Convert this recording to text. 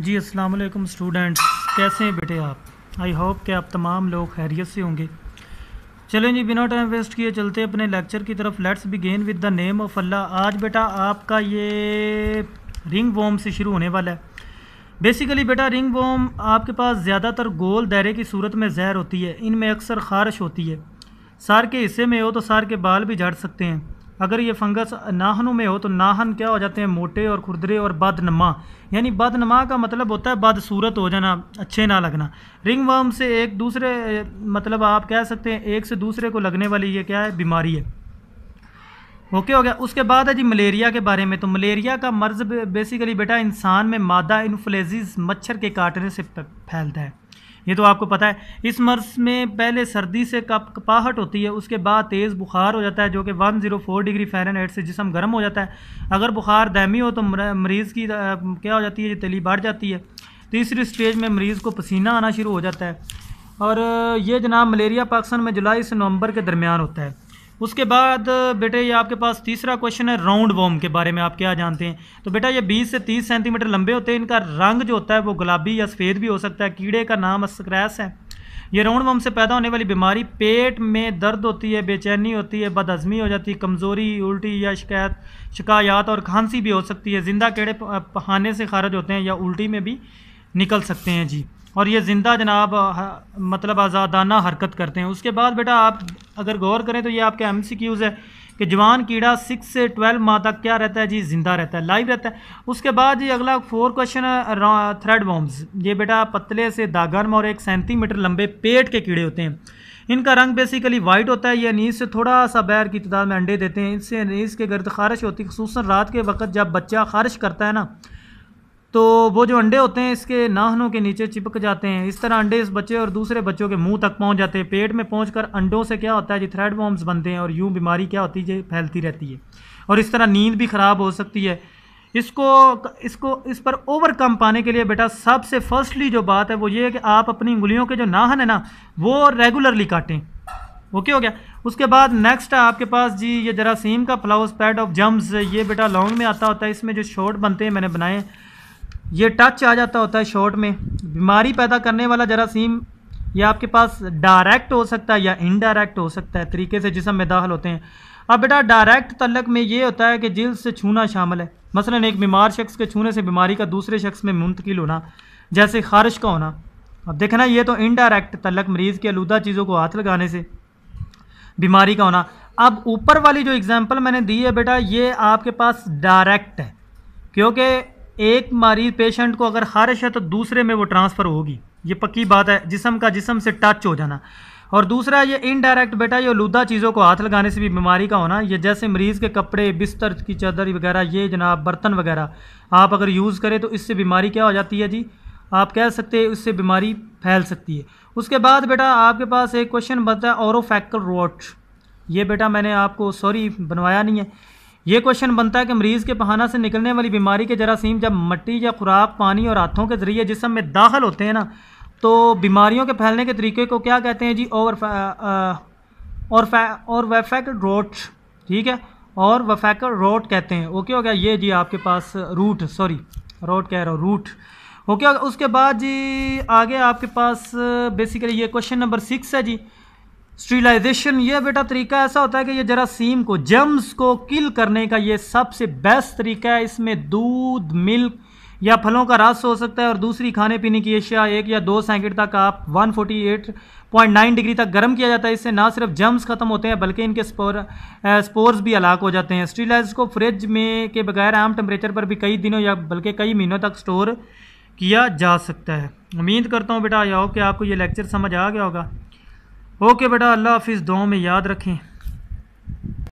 जी अस्सलाम वालेकुम स्टूडेंट्स कैसे हैं बेटे आप आई होप कि आप तमाम लोग खैरियत से होंगे चलें जी बिना टाइम वेस्ट किए चलते अपने लेक्चर की तरफ let's begin with the name of Allah आज बेटा आपका ये रिंग वोम से शुरू होने वाला है बेसिकली बेटा रिंग वोम आपके पास ज़्यादातर गोल दायरे की सूरत में जहर होती है इनमें अक्सर खारश होती है सार के हिस्से में हो तो सार के बाल भी झड़ सकते हैं अगर ये फंगस नाहनों में हो तो नाहन क्या हो जाते हैं मोटे और खुरदरे और बदनमा यानी बदनमा का मतलब होता है बदसूरत हो जाना अच्छे ना लगना रिंग वर्म से एक दूसरे मतलब आप कह सकते हैं एक से दूसरे को लगने वाली ये क्या है बीमारी है ओके हो गया उसके बाद है जी मलेरिया के बारे में तो मलेरिया का मर्ज बेसिकली बेटा इंसान में मादा इन्फ्लेजिस मच्छर के काटने से फैलता है ये तो आपको पता है इस मर्स में पहले सर्दी से कप कपाहट होती है उसके बाद तेज़ बुखार हो जाता है जो कि 104 डिग्री फ़ारेनहाइट से जिसम गर्म हो जाता है अगर बुखार दहमी हो तो मरीज़ की क्या हो जाती है तली बढ़ जाती है तीसरी स्टेज में मरीज़ को पसीना आना शुरू हो जाता है और ये जनाब मलेरिया पाकिस्तान में जुलाई से नवंबर के दरमियान होता है उसके बाद बेटे ये आपके पास तीसरा क्वेश्चन है राउंड वॉम के बारे में आप क्या जानते हैं तो बेटा ये 20 से 30 सेंटीमीटर लंबे होते हैं इनका रंग जो होता है वो गुलाबी या सफ़ेद भी हो सकता है कीड़े का नाम स्क्रैस है ये राउंड वॉम से पैदा होने वाली बीमारी पेट में दर्द होती है बेचैनी होती है बदहजमी हो जाती है कमज़ोरी उल्टी या शिकायत शिकायात और खांसी भी हो सकती है ज़िंदा कीड़े पहाने से खारिज होते हैं या उल्टी में भी निकल सकते हैं जी और ये ज़िंदा जनाब मतलब आज़ादाना हरकत करते हैं उसके बाद बेटा आप अगर गौर करें तो ये आपके एम सी क्यूज़ है कि जवान कीड़ा सिक्स से ट्वेल्व माह तक क्या रहता है जी ज़िंदा रहता है लाइव रहता है उसके बाद जी अगला फोर क्वेश्चन है थ्रेड वॉम्स ये बेटा पतले से दागर्म और एक सेंटीमीटर लंबे पेट के कीड़े होते हैं इनका रंग बेसिकली वाइट होता है ये नीज से थोड़ा सा बैर की तादाद में अंडे देते हैं इससे नीज़ के गर्द खारिश होती है खूस रात के वक्त जब बच्चा खारिश करता है ना तो वो जो अंडे होते हैं इसके नाहनों के नीचे चिपक जाते हैं इस तरह अंडे इस बच्चे और दूसरे बच्चों के मुंह तक पहुंच जाते हैं पेट में पहुंच कर अंडों से क्या होता है जी थ्रेड बॉम्ब्स बनते हैं और यूँ बीमारी क्या होती है फैलती रहती है और इस तरह नींद भी ख़राब हो सकती है इसको इसको इस पर ओवरकम पाने के लिए बेटा सबसे फर्स्टली जो बात है वो ये है कि आप अपनी उंगलियों के जो नाहन है ना वो रेगुलरली काटें ओके हो गया उसके बाद नेक्स्ट है आपके पास जी ये जरासीम का फ्लाउस पैड ऑफ जम्स ये बेटा लॉन्ग में आता होता है इसमें जो शॉर्ट बनते हैं मैंने बनाए ये टच आ जाता होता है शॉर्ट में बीमारी पैदा करने वाला जरासीम ये आपके पास डायरेक्ट हो सकता है या इनडायरेक्ट हो सकता है तरीके से जिसम में दाखिल होते हैं अब बेटा डायरेक्ट तलक में ये होता है कि जिल से छूना शामिल है मसलन एक बीमार शख्स के छूने से बीमारी का दूसरे शख्स में मुंतकिल होना जैसे खारिश का होना अब देखना ये तो इनडायरेक्ट तलक मरीज़ के आलूदा चीज़ों को हाथ लगाने से बीमारी का होना अब ऊपर वाली जो एग्ज़ाम्पल मैंने दी है बेटा ये आपके पास डायरेक्ट है क्योंकि एक मरीज पेशेंट को अगर खारिश है तो दूसरे में वो ट्रांसफ़र होगी ये पक्की बात है जिसम का जिसम से टच हो जाना और दूसरा ये इनडायरेक्ट बेटा ये लूदा चीज़ों को हाथ लगाने से भी बीमारी का होना ये जैसे मरीज़ के कपड़े बिस्तर की चादर वगैरह ये जनाब बर्तन वगैरह आप अगर यूज़ करें तो इससे बीमारी क्या हो जाती है जी आप कह सकते हैं उससे बीमारी फैल सकती है उसके बाद बेटा आपके पास एक क्वेश्चन बनता है औरोफैकल रोट ये बेटा मैंने आपको सॉरी बनवाया नहीं है ये क्वेश्चन बनता है कि मरीज़ के पहाना से निकलने वाली बीमारी के जरासीम जब मट्टी या खुराक पानी और हाथों के ज़रिए जिसम में दाखिल होते हैं ना तो बीमारियों के फैलने के तरीके को क्या कहते हैं जी ओवर और और वेफेक रोट ठीक है और वफेक रोट कहते हैं ओके हो गया ये जी आपके पास रूट सॉरी रोट कह रहा हो रूट ओके उसके बाद जी आगे आपके पास बेसिकली ये क्वेश्चन नंबर सिक्स है जी स्ट्रीलाइजेशन ये बेटा तरीका ऐसा होता है कि ये जरासीम को जम्स को किल करने का ये सबसे बेस्ट तरीका है इसमें दूध मिल्क या फलों का रस हो सकता है और दूसरी खाने पीने की एशिया एक या दो सैकड़ तक आप 148.9 डिग्री तक गर्म किया जाता है इससे ना सिर्फ जम्स खत्म होते हैं बल्कि इनके स्पोर स्पोर्स भी अलाक हो जाते हैं स्टीलाइज को फ्रिज में के बगैर आम टेम्परेचर पर भी कई दिनों या बल्कि कई महीनों तक स्टोर किया जा सकता है उम्मीद करता हूँ बेटा आई हो कि आपको ये लेक्चर समझ आ गया होगा ओके बेटा अल्लाह हाफिज़ दुआ में याद रखें